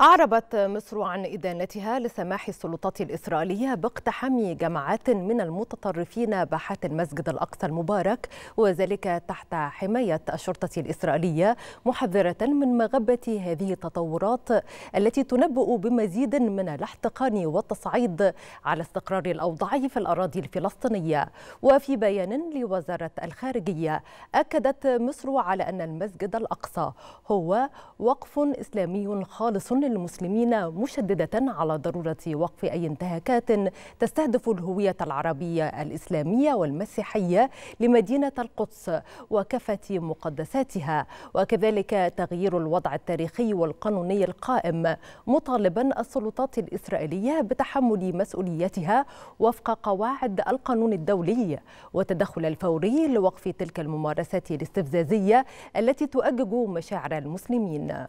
أعربت مصر عن إدانتها لسماح السلطات الإسرائيلية باقتحام جماعات من المتطرفين باحات المسجد الأقصى المبارك وذلك تحت حماية الشرطة الإسرائيلية محذرة من مغبة هذه التطورات التي تنبؤ بمزيد من الاحتقان والتصعيد على استقرار الأوضاع في الأراضي الفلسطينية وفي بيان لوزارة الخارجية أكدت مصر على أن المسجد الأقصى هو وقف إسلامي خالص المسلمين مشددة على ضرورة وقف أي انتهاكات تستهدف الهوية العربية الإسلامية والمسيحية لمدينة القدس وكافة مقدساتها وكذلك تغيير الوضع التاريخي والقانوني القائم مطالبا السلطات الإسرائيلية بتحمل مسؤوليتها وفق قواعد القانون الدولي والتدخل الفوري لوقف تلك الممارسات الاستفزازية التي تؤجج مشاعر المسلمين